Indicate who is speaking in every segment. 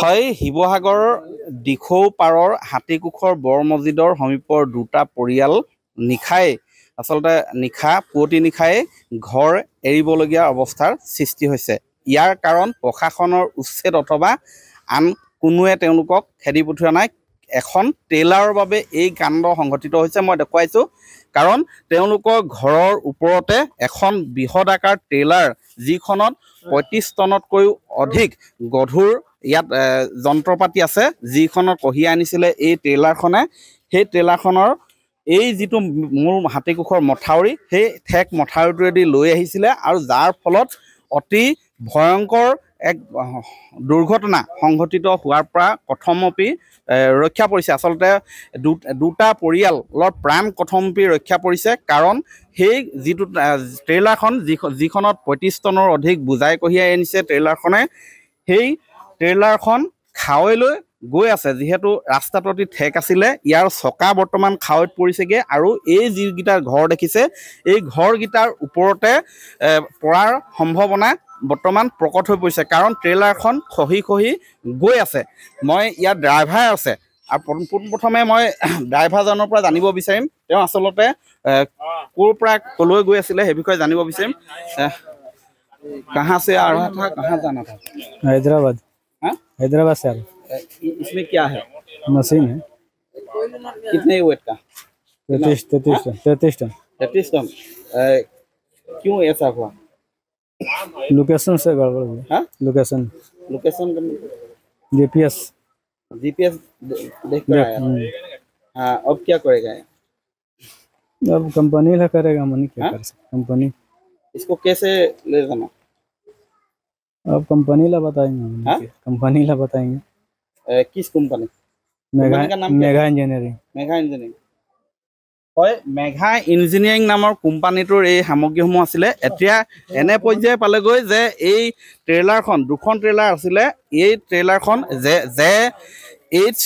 Speaker 1: হয় শিৱসাগৰ দিখৌ পাৰৰ হাতীকোষৰ বৰ মছজিদৰ সমীপৰ দুটা পৰিয়াল নিশাই আচলতে নিশা পুৱতি নিশাই ঘৰ এৰিবলগীয়া অৱস্থাৰ সৃষ্টি হৈছে ইয়াৰ কাৰণ প্ৰশাসনৰ উচ্ছেদ অথবা আন কোনোৱে তেওঁলোকক খেদি পঠিওৱা নাই এখন ট্ৰেইলাৰৰ বাবে এই কাণ্ড সংঘটিত হৈছে মই দেখুৱাইছোঁ কাৰণ তেওঁলোকৰ ঘৰৰ ওপৰতে এখন বৃহৎ আকাৰ ট্ৰেইলাৰ যিখনত পঁয়ত্ৰিছ টনতকৈও অধিক গধুৰ ইয়াত যন্ত্ৰ পাতি আছে যিখনৰ কঢ়িয়াই আনিছিলে এই ট্ৰেইলাৰখনে সেই ট্ৰেইলাৰখনৰ এই যিটো মোৰ হাতীকোষৰ মথাউৰি সেই ঠেক মথাউৰিটোৱেদি লৈ আহিছিলে আৰু যাৰ ফলত অতি ভয়ংকৰ এক দুৰ্ঘটনা সংঘটিত হোৱাৰ পৰা কথমপি ৰক্ষা পৰিছে আচলতে দু দুটা পৰিয়ালৰ প্ৰাণ কথমপি ৰক্ষা পৰিছে কাৰণ সেই যিটো ট্ৰেইলাৰখন যি যিখনত পঁয়ত্ৰিছ টনৰ অধিক বুজাই কঢ়িয়াই আনিছে ট্ৰেইলাৰখনে সেই ট্ৰেইলাৰখন খাৱৈলৈ গৈ আছে যিহেতু ৰাস্তাটো অতি ঠেক আছিলে ইয়াৰ চকা বৰ্তমান খাৱৈত পৰিছেগৈ আৰু এই যিকেইটা ঘৰ দেখিছে এই ঘৰকেইটাৰ ওপৰতে পৰাৰ সম্ভাৱনা বৰ্তমান প্ৰকট হৈ পৰিছে কাৰণ ট্ৰেইলাৰখন খহি খহি গৈ আছে মই ইয়াৰ ড্ৰাইভাৰ আছে আৰু পোনপ্ৰথমে মই ড্ৰাইভাৰজনৰ পৰা জানিব বিচাৰিম তেওঁ আচলতে ক'ৰ পৰা ক'লৈ গৈ আছিলে সেই বিষয়ে জানিব বিচাৰিম কাহাঁ আছে আৰু কাহাঁ জানা
Speaker 2: হায়দৰাবাদ हाँ? हैदराबाद से आ
Speaker 1: रहे इसमें क्या है मशीन है कितने वेट का
Speaker 2: तैतीस तैतीस टन तैतीस टन
Speaker 1: तैतीस टन क्यों ऐसा हुआ
Speaker 2: लोकेशन से गड़बड़ हुआ लोकेशन लोकेशन जीपीएस
Speaker 1: जीपीएस देख कर आया हम्म। हाँ अब क्या करेगा
Speaker 2: अब कंपनी ला करेगा मनी क्या हाँ? कर सकते कंपनी
Speaker 1: इसको कैसे ले जाना
Speaker 2: अब कंपनी ला बताएंगे कंपनी ला बताएंगे
Speaker 1: किस company Megha engineering Megha engineering হয় মেঘা ইঞ্জিনিয়াৰিং নামৰ কোম্পানীটোৰ এই সামগ্ৰীসমূহ আছিলে এতিয়া এনে পৰ্যায় পালেগৈ যে এই ট্ৰেইলাৰখন দুখন ট্ৰেইলাৰ আছিলে এই ট্ৰেইলাৰখন J J H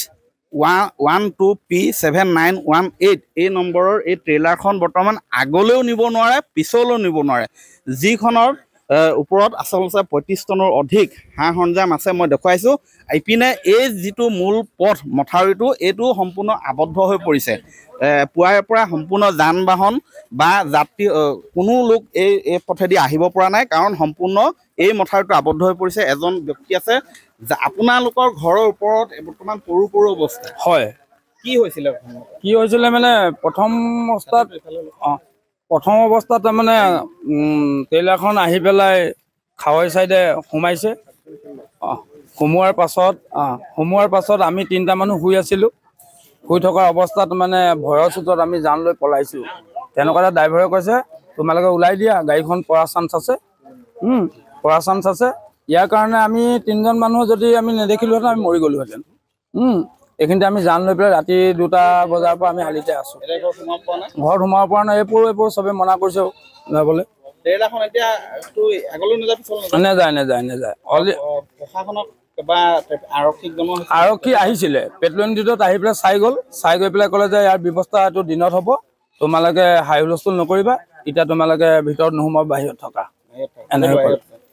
Speaker 1: one one two P seven nine one eight এই নম্বৰৰ এই ট্ৰেইলাৰখন বৰ্তমান আগলৈও নিব নোৱাৰে পিছলৈও নিব নোৱাৰে যিখনৰ ওপৰত আচলতে পঁয়ত্ৰিছ টনৰ অধিক হাঁহ সৰঞ্জাম আছে মই দেখুৱাইছোঁ ইপিনে এই যিটো মূল পথ মথাউৰিটো এইটো সম্পূৰ্ণ আবদ্ধ হৈ পৰিছে পুৱাৰে পৰা সম্পূৰ্ণ যান বাহন বা যাত্ৰী কোনো লোক এই এই পথেদি আহিব পৰা নাই কাৰণ সম্পূৰ্ণ এই মথাউৰিটো আবদ্ধ হৈ পৰিছে এজন ব্যক্তি আছে আপোনালোকৰ ঘৰৰ ওপৰত বৰ্তমান সৰু সৰু অৱস্থা হয় কি হৈছিলে কি হৈছিলে
Speaker 2: মানে প্ৰথম অৱস্থাত অঁ প্ৰথম অৱস্থাত তাৰমানে ট্ৰেইলাৰখন আহি পেলাই খাৱৈ চাইডে সোমাইছে সোমোৱাৰ পাছত সোমোৱাৰ পাছত আমি তিনিটা মানুহ শুই আছিলোঁ শুই থকা অৱস্থাত মানে ভয়ৰ চোতত আমি যান লৈ পলাইছোঁ তেনেকুৱা এটা ড্ৰাইভাৰে কৈছে তোমালোকে ওলাই দিয়া গাড়ীখন পৰা চান্স আছে পৰা চান্স আছে ইয়াৰ কাৰণে আমি তিনিজন মানুহ যদি আমি নেদেখিলোহেঁতেন আমি মৰি গ'লোহেঁতেন এইখিনিতে আমি জান লৈ পেলাই ৰাতি দুটা বজাৰ পৰা আমি শালিতে
Speaker 1: আছো ঘৰত
Speaker 2: সোমাব পৰা নাই এইবোৰ এইবোৰ চবেই মনা কৰিছে যাবলৈ আৰক্ষী আহিছিলে পেট্ৰলিং ডিউটত আহি পেলাই চাই গ'ল চাই গৈ পেলাই ক'লে যে ইয়াৰ ব্যৱস্থা এইটো দিনত হ'ব তোমালোকে হাই হুলস্থুল নকৰিবা এতিয়া তোমালোকে ভিতৰত নোসোমাব বাহিৰত থকা এনেকৈ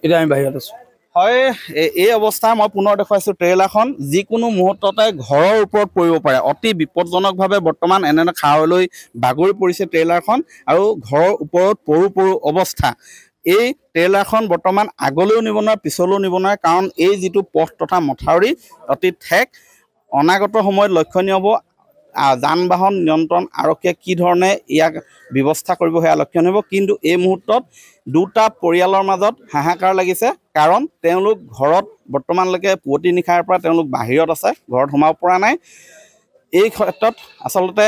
Speaker 2: এতিয়া আমি বাহিৰত আছো
Speaker 1: হয় এই অৱস্থা মই পুনৰ দেখুৱাইছোঁ ট্ৰেইলাৰখন যিকোনো মুহূৰ্ততে ঘৰৰ ওপৰত পৰিব পাৰে অতি বিপদজনকভাৱে বৰ্তমান এনেদৰে খাৰলৈ বাগৰি পৰিছে ট্ৰেইলাৰখন আৰু ঘৰৰ ওপৰত পৰু পৰু অৱস্থা এই ট্ৰেইলাৰখন বৰ্তমান আগলৈও নিব নোৱাৰে পিছলৈও নিব নোৱাৰে কাৰণ এই যিটো পথ তথা মথাউৰি অতি ঠেক অনাগত সময়ত লক্ষণীয় হ'ব যান বাহন নিয়ন্ত্ৰণ আৰক্ষীয়ে কি ধৰণে ইয়াক ব্যৱস্থা কৰিব সেয়া লক্ষণ হ'ব কিন্তু এই মুহূৰ্তত দুটা পৰিয়ালৰ মাজত হাহাকাৰ লাগিছে কাৰণ তেওঁলোক ঘৰত বৰ্তমানলৈকে পুৱতি নিশাৰ পৰা তেওঁলোক বাহিৰত আছে ঘৰত সোমাব পৰা নাই এই ক্ষেত্ৰত আচলতে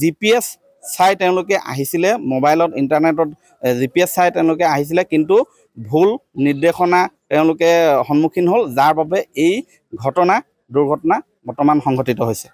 Speaker 1: জি পি এছ চাই তেওঁলোকে আহিছিলে মোবাইলত ইণ্টাৰনেটত জি পি এছ চাই তেওঁলোকে আহিছিলে কিন্তু ভুল নিৰ্দেশনা তেওঁলোকে সন্মুখীন হ'ল যাৰ বাবে এই ঘটনা দুৰ্ঘটনা বৰ্তমান সংঘটিত হৈছে